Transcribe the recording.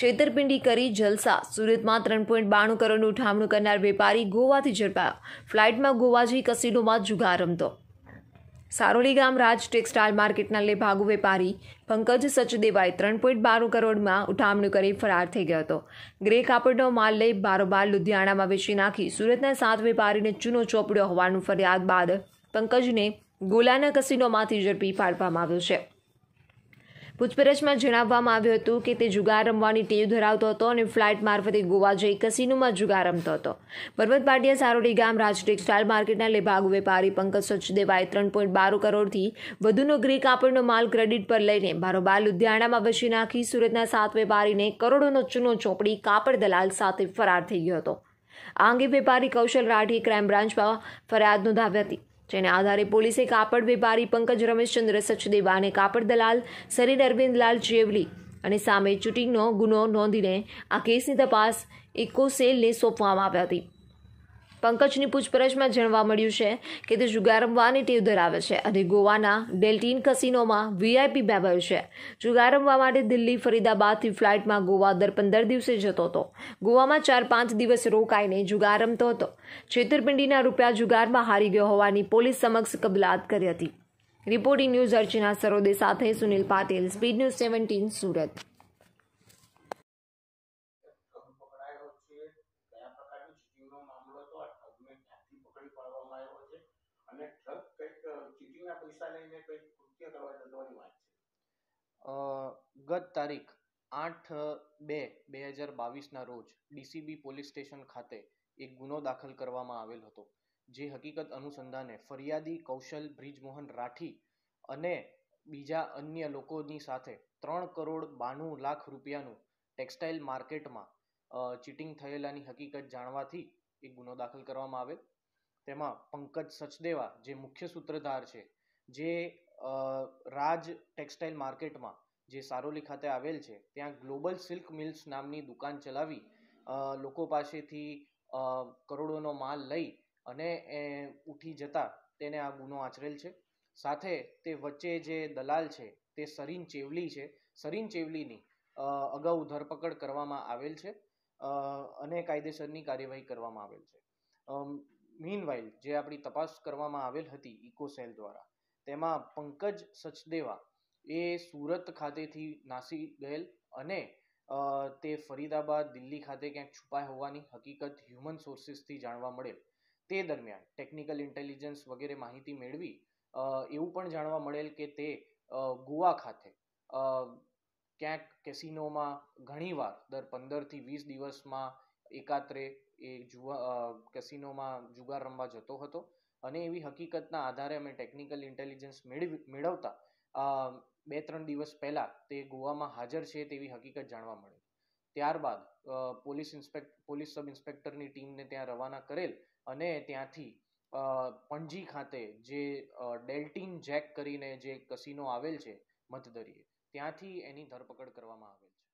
છેતરપિંડી કરી જલસા સુરતમાં ત્રણ પોઈન્ટ બાણું કરોડનું ઠામણું કરનાર વેપારી ગોવાથી ઝડપાયો ફ્લાઇટમાં ગોવા જઈ કસીનોમાં જુગાર રમતો સારોલી ગામ રાજ ટેક્સટાઇલ માર્કેટના લેભાગુ વેપારી પંકજ સચદેવાએ ત્રણ પોઈન્ટ બારું કરોડમાં ઉઠામણું કરી ફરાર થઈ ગયો હતો ગ્રે કાપડનો માલ લઈ બારોબાર લુધિયાણામાં વેચી નાખી સુરતના સાત વેપારીને ચૂનો ચોપડ્યો હોવાનું ફરિયાદ બાદ પંકજને ગોલાના કસીનોમાંથી ઝડપી પાડવામાં આવ્યો છે પૂછપરછમાં જણાવવામાં આવ્યું હતું કે તે જુગાર રમવાની ટેવ ધરાવતો હતો અને ફ્લાઇટ મારફતે ગોવા જઈ કસીનોમાં જુગાર રમતો હતો પર્વત પાટિયા સારોડી ગામ રાજ ટેક્સટાઇલ માર્કેટના લેભાગ વેપારી પંકજ સચદેવાએ ત્રણ પોઈન્ટ બાર કરોડથી વધુનો ગ્રે કાપડનો માલ ક્રેડિટ પર લઈને બારોબાર લુધિયાણામાં વસી નાખી સુરતના સાત વેપારીને કરોડોનો ચૂનો ચોપડી કાપડ દલાલ સાથે ફરાર થઈ ગયો હતો આ અંગે વેપારી કૌશલ રાઠી ક્રાઇમ બ્રાન્ચમાં ફરિયાદ નોંધાવી હતી જેને આધારે પોલીસે કાપડ વેપારી પંકજ રમેશચંદ્ર સચદેવાને કાપડ દલાલ સરીર અરવિંદલાલ જેવલી અને સામે ચૂંટીનો ગુનો નોંધીને આ કેસની તપાસ ઇકોસેલને સોંપવામાં આવી હતી પંકજની પૂછપરછમાં જાણવા મળ્યું છે કે તે જુગાર રમવાની ટેવ ધરાવે છે અને ગોવાના ડેલ્ટીન કસિનોમાં વીઆઈપી મેમ્બર છે જુગાર રમવા માટે દિલ્હી ફરીદાબાદથી ફ્લાઇટમાં ગોવા દર પંદર દિવસે જતો હતો ગોવામાં ચાર પાંચ દિવસ રોકાઈને જુગાર રમતો હતો છેતરપિંડીના રૂપિયા જુગારમાં હારી ગયો હોવાની પોલીસ સમક્ષ કબલાત કરી હતી રિપોર્ટિંગ ન્યૂઝ અર્ચના સરોદે સાથે Sunil Patil speed news seventeen Surat કરીને કોઈ કૃત્ય કરવા જવાની વાત છે ગત તારીખ આઠ બે બે હજાર બાવીસના રોજ ડીસીબી પોલીસ સ્ટેશન ખાતે એક ગુનો દાખલ કરવામાં આવેલ હતો જે હકીકત અનુસંધાને ફરિયાદી કૌશલ બ્રિજમોહન રાઠી અને બીજા અન્ય લોકોની સાથે ત્રણ કરોડ બાણું લાખ રૂપિયાનું ટેક્સટાઇલ માર્કેટમાં ચીટિંગ થયેલાની હકીકત જાણવાથી એક ગુનો દાખલ કરવામાં આવેલ તેમાં પંકજ સચદેવા જે મુખ્ય સૂત્રધાર છે જે રાજ ટેક્સટાઇલ માર્કેટમાં જે સારોલી ખાતે આવેલ છે ત્યાં ગ્લોબલ સિલ્ક મિલ્સ નામની દુકાન ચલાવી લોકો પાસેથી કરોડોનો માલ લઈ અને એ ઉઠી જતા તેને આ ગુનો આચરેલ છે સાથે તે વચ્ચે જે દલાલ છે તે સરીન ચેવલી છે સરીન ચેવલીની અગાઉ ધરપકડ કરવામાં આવેલ છે અને કાયદેસરની કાર્યવાહી કરવામાં આવેલ છે મીનવાઇલ જે આપણી તપાસ કરવામાં આવેલ હતી ઇકોસેલ દ્વારા તેમાં પંકજ સચદેવા એ સુરત ખાતેથી નાસી ગયેલ અને તે ફરીદાબાદ દિલ્હી ખાતે ક્યાંક છુપાઈ હોવાની હકીકત હ્યુમન સોર્સિસથી જાણવા મળેલ તે દરમિયાન ટેકનિકલ ઇન્ટેલિજન્સ વગેરે માહિતી મેળવી એવું પણ જાણવા મળેલ કે તે ગોવા ખાતે ક્યાંક કેસિનોમાં ઘણીવાર દર પંદરથી વીસ દિવસમાં એકાત્રે એ જુવા કેસિનોમાં જુગાર રમવા જતો હતો અને એવી હકીકતના આધારે અમે ટેકનિકલ ઇન્ટેલિજન્સ મેળવતા બે ત્રણ દિવસ પહેલાં તે ગોવામાં હાજર છે તેવી હકીકત જાણવા મળી ત્યારબાદ પોલીસ ઇન્સ્પેક્ટ પોલીસ સબ ઇન્સ્પેક્ટરની ટીમને ત્યાં રવાના કરેલ અને ત્યાંથી પણજી ખાતે જે ડેલ્ટીન જેક કરીને જે કસીનો આવેલ છે મધદરીએ ત્યાંથી એની ધરપકડ કરવામાં આવેલ છે